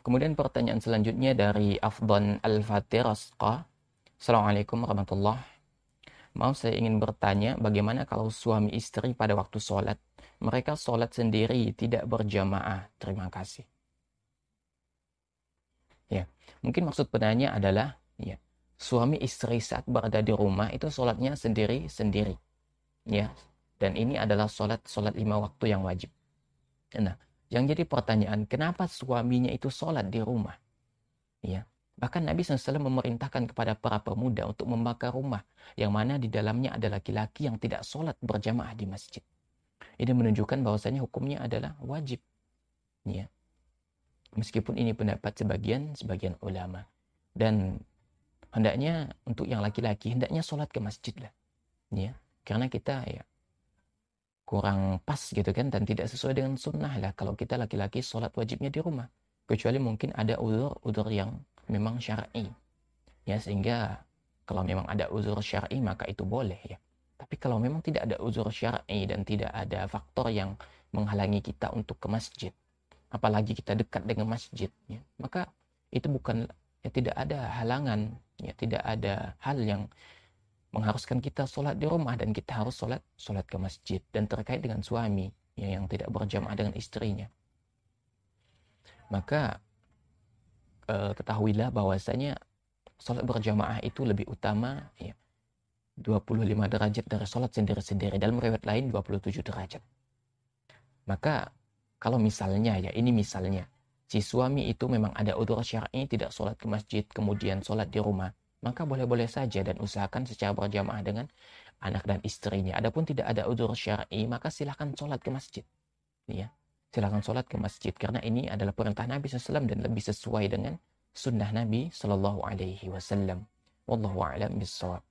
Kemudian pertanyaan selanjutnya dari Afdon Al-Fatih Rasqa. Assalamualaikum warahmatullahi Mau saya ingin bertanya bagaimana kalau suami istri pada waktu sholat, mereka sholat sendiri tidak berjamaah. Terima kasih. Ya, mungkin maksud penanya adalah ya, suami istri saat berada di rumah itu sholatnya sendiri-sendiri. Ya, dan ini adalah sholat sholat lima waktu yang wajib. Nah, yang jadi pertanyaan, kenapa suaminya itu sholat di rumah? Ya. Bahkan Nabi SAW memerintahkan kepada para pemuda untuk membakar rumah yang mana di dalamnya ada laki-laki yang tidak sholat berjamaah di masjid. Ini menunjukkan bahwasanya hukumnya adalah wajib. Ya. Meskipun ini pendapat sebagian sebagian ulama dan hendaknya untuk yang laki-laki hendaknya sholat ke masjid lah. Ya. Karena kita ya kurang pas gitu kan dan tidak sesuai dengan sunnah lah kalau kita laki-laki sholat wajibnya di rumah kecuali mungkin ada uzur-uzur yang memang syar'i ya sehingga kalau memang ada uzur syar'i maka itu boleh ya tapi kalau memang tidak ada uzur syar'i dan tidak ada faktor yang menghalangi kita untuk ke masjid apalagi kita dekat dengan masjid ya, maka itu bukan ya tidak ada halangan ya tidak ada hal yang mengharuskan kita sholat di rumah dan kita harus sholat sholat ke masjid dan terkait dengan suami ya, yang tidak berjamaah dengan istrinya maka e, ketahuilah bahwasanya sholat berjamaah itu lebih utama ya, 25 derajat dari sholat sendiri-sendiri dalam riwayat lain 27 derajat maka kalau misalnya ya ini misalnya si suami itu memang ada udur syar'i tidak sholat ke masjid kemudian sholat di rumah maka boleh-boleh saja dan usahakan secara berjamaah dengan anak dan istrinya. Adapun tidak ada udur syar'i, maka silahkan sholat ke masjid. Ya, silahkan sholat ke masjid karena ini adalah perintah Nabi SAW dan lebih sesuai dengan sunnah Nabi SAW. Alaihi Wasallam. Wallahu a'lam bishawab.